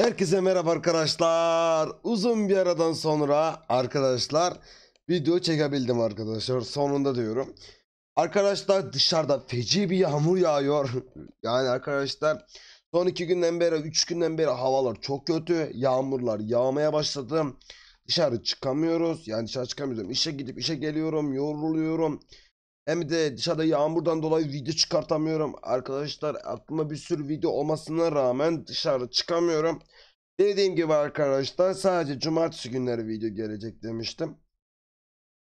Herkese merhaba arkadaşlar. Uzun bir aradan sonra arkadaşlar video çekebildim arkadaşlar. Sonunda diyorum. Arkadaşlar dışarıda feci bir yağmur yağıyor. yani arkadaşlar son iki günden beri, üç günden beri havalar çok kötü. Yağmurlar yağmaya başladı. Dışarı çıkamıyoruz. Yani dışarı çıkamıyorum. İşe gidip işe geliyorum. Yoruluyorum. Hem de dışarıda yağmurdan dolayı video çıkartamıyorum. Arkadaşlar aklıma bir sürü video olmasına rağmen dışarı çıkamıyorum. Dediğim gibi arkadaşlar sadece cumartesi günleri video gelecek demiştim.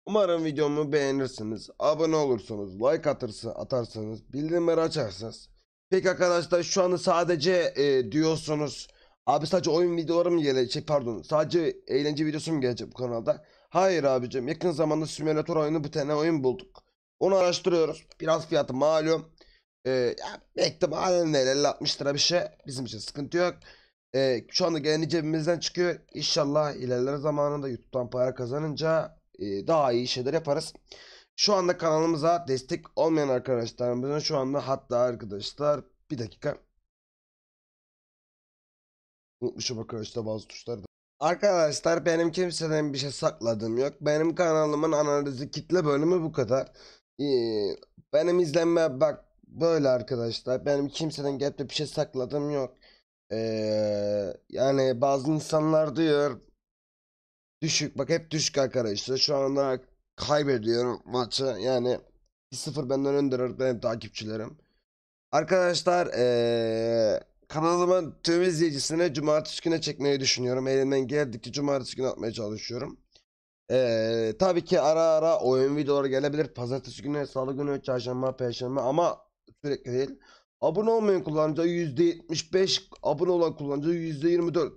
Umarım videomu beğenirsiniz. Abone olursunuz. Like atırsa, atarsanız. Bildirimleri açarsanız. Peki arkadaşlar şu anda sadece e, diyorsunuz. Abi sadece oyun videoları mı gelecek? Şey, pardon sadece eğlence videosu mu gelecek bu kanalda? Hayır abicim yakın zamanda simülatör oyunu bir tane oyun bulduk. Onu araştırıyoruz. Biraz fiyatı malum. Ee, ya, mektup halen 50-60 lira bir şey. Bizim için sıkıntı yok. Ee, şu anda geleni cebimizden çıkıyor. İnşallah ilerler zamanında YouTube'dan para kazanınca e, daha iyi şeyler yaparız. Şu anda kanalımıza destek olmayan arkadaşlarımızın şu anda hatta arkadaşlar bir dakika. Unutmuşum arkadaşlar bazı tuşları da. Arkadaşlar benim kimseden bir şey sakladığım yok. Benim kanalımın analizi kitle bölümü bu kadar benim izlenme bak böyle arkadaşlar. Benim kimseden gelip de bir şey sakladım yok. Ee, yani bazı insanlar diyor düşük bak hep düşük arkadaşlar. Şu anda kaybediyorum maçı. Yani 1-0 benden öndeler benim takipçilerim. Arkadaşlar ee, kanalımın tüm izleyicisine cumartesi güne çekmeyi düşünüyorum. Elimden geldikçe cumartesi günü atmaya çalışıyorum. Ee, tabii ki ara ara oyun videoları gelebilir. Pazartesi günü, salı günü, çarşamba, perşembe ama sürekli değil. Abone olmayan kullanıcı %75, abone olan kullanıcı %24.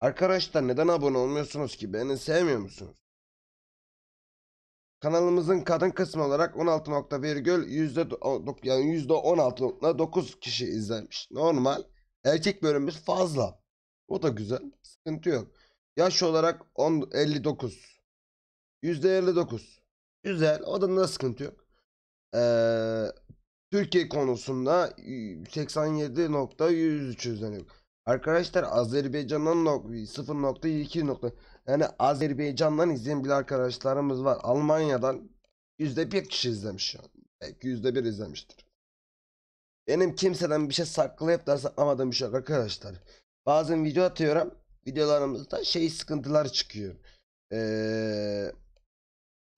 Arkadaşlar neden abone olmuyorsunuz ki? Beni sevmiyor musunuz? Kanalımızın kadın kısmı olarak 16 yani 16.9 kişi izlemiş. Normal. Erkek bölümümüz fazla. O da güzel. Sıkıntı yok. Yaş olarak 10, 59. %59. Güzel. O da nasıl sıkıntı yok. Ee, Türkiye konusunda 87.103 yok. Arkadaşlar Azerbaycan'dan 0.2 nokta. Yani Azerbaycan'dan izleyen bile arkadaşlarımız var. Almanya'dan %1 kişi izlemiş. Yani. Belki %1 izlemiştir. Benim kimseden bir şey saklayıp da saklamadığım bir şey yok arkadaşlar. Bazen video atıyorum. Videolarımızda şey sıkıntılar çıkıyor. Eee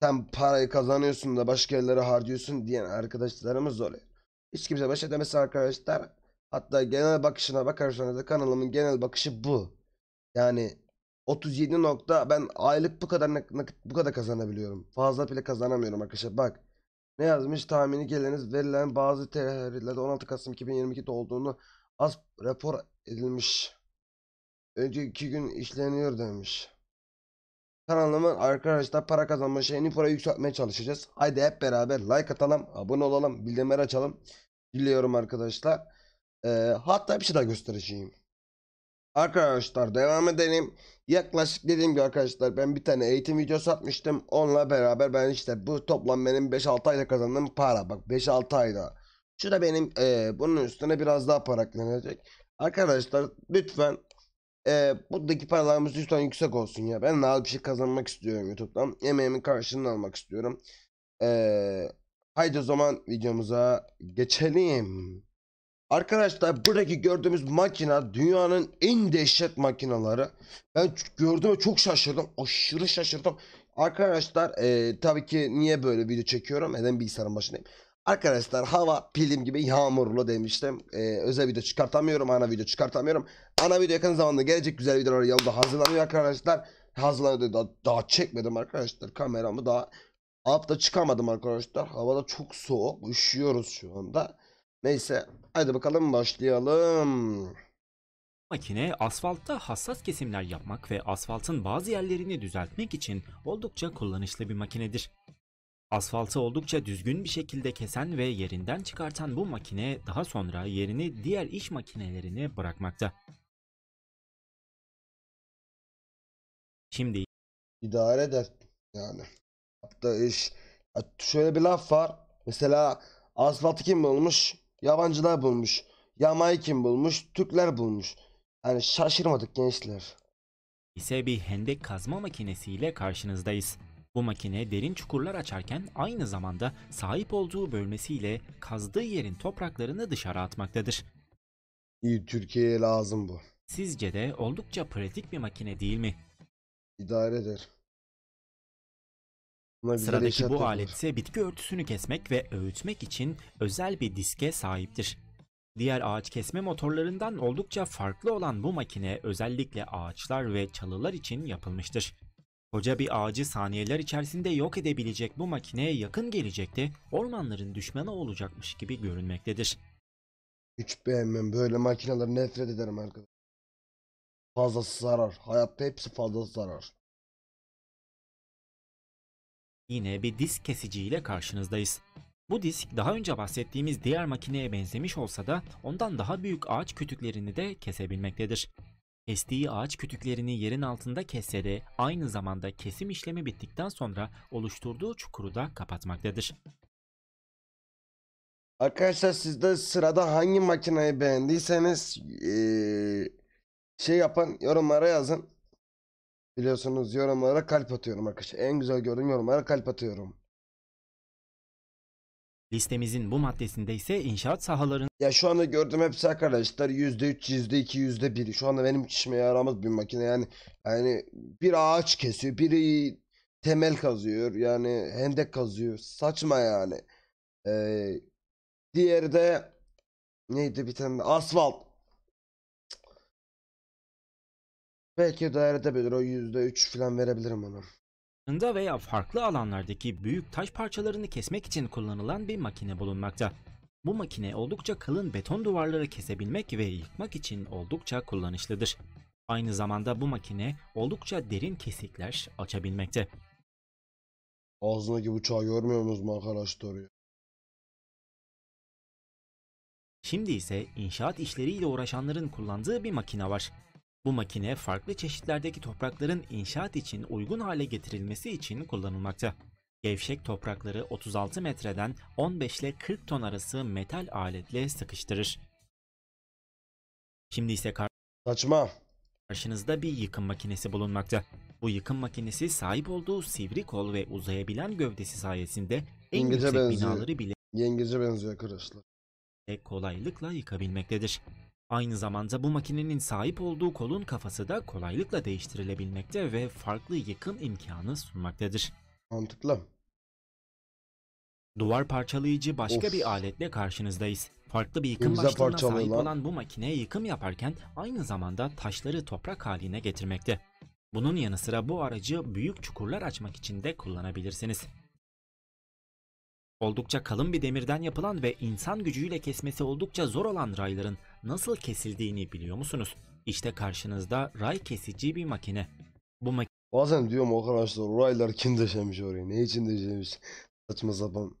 sen parayı kazanıyorsun da başka yerlere harcıyorsun diyen arkadaşlarımız oluyor. Hiç kimse baş edemez arkadaşlar. Hatta genel bakışına bakarsanız da kanalımın genel bakışı bu. Yani 37 nokta ben aylık bu kadar bu kadar kazanabiliyorum. Fazla bile kazanamıyorum arkadaşlar. Bak ne yazmış tahmini geliniz verilen bazı tehriklerde 16 Kasım 2022'de olduğunu az rapor edilmiş. Önce iki gün işleniyor demiş kanalımın arkadaşlar para kazanma şeyini para yükseltmeye çalışacağız. Haydi hep beraber like atalım, abone olalım, bildirimleri açalım. Diliyorum arkadaşlar. Ee, hatta bir şey daha göstereceğim. Arkadaşlar devam edelim. Yaklaşık dediğim gibi arkadaşlar ben bir tane eğitim videosu atmıştım. Onunla beraber ben işte bu toplam benim 5-6 ayda kazandığım para. Bak 5-6 ayda. Şu da benim e, bunun üstüne biraz daha para eklenecek. Arkadaşlar lütfen e, buradaki paralarımız lütfen yüksek olsun ya. Ben daha bir şey kazanmak istiyorum YouTube'dan. Emeğimin karşılığını almak istiyorum. E, haydi o zaman videomuza geçelim. Arkadaşlar buradaki gördüğümüz makina dünyanın en dehşet makinaları. Ben gördüğüme çok şaşırdım. Aşırı şaşırdım. Arkadaşlar e, tabii ki niye böyle video çekiyorum? Neden bilgisayarın başındayım? Arkadaşlar hava pilim gibi yağmurlu demiştim. Ee, özel video çıkartamıyorum. Ana video çıkartamıyorum. Ana video yakın zamanda gelecek. Güzel videolar yolda hazırlanıyor arkadaşlar. Hazırlanıyor daha, daha çekmedim arkadaşlar. Kameramı daha altta çıkamadım arkadaşlar. Havada çok soğuk. Üşüyoruz şu anda. Neyse hadi bakalım başlayalım. Makine asfaltta hassas kesimler yapmak ve asfaltın bazı yerlerini düzeltmek için oldukça kullanışlı bir makinedir. Asfaltı oldukça düzgün bir şekilde kesen ve yerinden çıkartan bu makine daha sonra yerini diğer iş makinelerine bırakmakta. Şimdi idare eder yani. Hatta iş şöyle bir laf var. Mesela asfaltı kim bulmuş? Yabancılar bulmuş. Yamayı kim bulmuş? Türkler bulmuş. Yani şaşırmadık gençler. İse bir hendek kazma makinesiyle karşınızdayız. Bu makine derin çukurlar açarken aynı zamanda sahip olduğu bölmesiyle kazdığı yerin topraklarını dışarı atmaktadır. İyi Türkiye'ye lazım bu. Sizce de oldukça pratik bir makine değil mi? İdare eder. Sıradaki bu alet ise bitki örtüsünü kesmek ve öğütmek için özel bir diske sahiptir. Diğer ağaç kesme motorlarından oldukça farklı olan bu makine özellikle ağaçlar ve çalılar için yapılmıştır. Koca bir ağacı saniyeler içerisinde yok edebilecek bu makineye yakın gelecekte ormanların düşmanı olacakmış gibi görünmektedir. Hiç beğenmem. Böyle makineler nefret ederim arkadaşlar. Fazlası zarar. Hayatta hepsi fazlası zarar. Yine bir disk kesiciyle karşınızdayız. Bu disk daha önce bahsettiğimiz diğer makineye benzemiş olsa da ondan daha büyük ağaç kütüklerini de kesebilmektedir. Kestiği ağaç kütüklerini yerin altında kesse de aynı zamanda kesim işlemi bittikten sonra oluşturduğu çukuru da kapatmaktadır. Arkadaşlar sizde sırada hangi makineyi beğendiyseniz eee, şey yapın yorumlara yazın. Biliyorsunuz yorumlara kalp atıyorum arkadaşlar. En güzel gördüğüm yorumlara kalp atıyorum. Listemizin bu maddesinde ise inşaat sahalarının Ya şu anda gördüğüm hepsi arkadaşlar %3, %2, %1. Şu anda benim işime yaramaz bir makine. Yani yani bir ağaç kesiyor, biri temel kazıyor. Yani hendek kazıyor. Saçma yani. Ee, diğeri de neydi bir tane asfalt. Belki dairede bilir o %3 falan verebilirim onu Yanında veya farklı alanlardaki büyük taş parçalarını kesmek için kullanılan bir makine bulunmakta. Bu makine oldukça kalın beton duvarları kesebilmek ve yıkmak için oldukça kullanışlıdır. Aynı zamanda bu makine oldukça derin kesikler açabilmekte. Ağzındaki bıçağı görmüyor musunuz arkadaşlar? Ya? Şimdi ise inşaat işleriyle uğraşanların kullandığı bir makine var. Bu makine farklı çeşitlerdeki toprakların inşaat için uygun hale getirilmesi için kullanılmakta. Gevşek toprakları 36 metreden 15 ile 40 ton arası metal aletle sıkıştırır. Şimdi ise Saçma. Karşınızda bir yıkım makinesi bulunmakta. Bu yıkım makinesi sahip olduğu sivri kol ve uzayabilen gövdesi sayesinde en yüksek binaları bile Yengece benziyor arkadaşlar. kolaylıkla yıkabilmektedir. Aynı zamanda bu makinenin sahip olduğu kolun kafası da kolaylıkla değiştirilebilmekte ve farklı yıkım imkanı sunmaktadır. Mantıklı. Duvar parçalayıcı başka Of. bir aletle karşınızdayız. Farklı bir yıkım Güzel başlığına sahip lan. olan bu makine yıkım yaparken aynı zamanda taşları toprak haline getirmekte. Bunun yanı sıra bu aracı büyük çukurlar açmak için de kullanabilirsiniz. Oldukça kalın bir demirden yapılan ve insan gücüyle kesmesi oldukça zor olan rayların nasıl kesildiğini biliyor musunuz? İşte karşınızda ray kesici bir makine. Bu makine Bazen diyorum arkadaşlar raylar kim döşemiş oraya ne için döşemiş saçma sapan.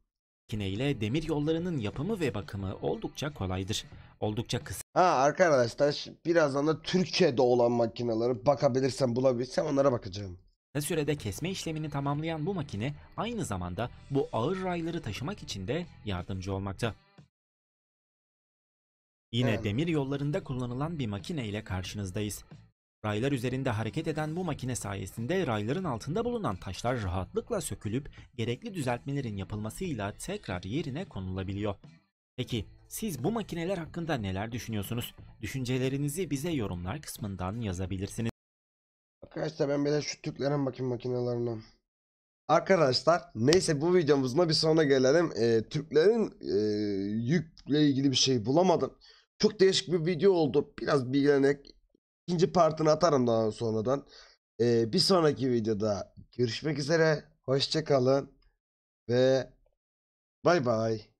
Makineyle demir yollarının yapımı ve bakımı oldukça kolaydır. Oldukça kısa. Ha arkadaşlar birazdan da Türkiye'de olan makineleri bakabilirsem bulabilirsem onlara bakacağım. Kısa sürede kesme işlemini tamamlayan bu makine aynı zamanda bu ağır rayları taşımak için de yardımcı olmakta. Yine evet. demir yollarında kullanılan bir makine ile karşınızdayız. Raylar üzerinde hareket eden bu makine sayesinde rayların altında bulunan taşlar rahatlıkla sökülüp gerekli düzeltmelerin yapılmasıyla tekrar yerine konulabiliyor. Peki siz bu makineler hakkında neler düşünüyorsunuz? Düşüncelerinizi bize yorumlar kısmından yazabilirsiniz. Arkadaşlar ben böyle şu Türklerin bakayım makinalarına. Arkadaşlar neyse bu videomuzun bir sonuna gelelim. Ee, Türklerin e, yükle ilgili bir şey bulamadım. Çok değişik bir video oldu. Biraz bilgilenek. İkinci partını atarım daha sonradan. Ee, bir sonraki videoda görüşmek üzere. Hoşçakalın. Ve bay bay.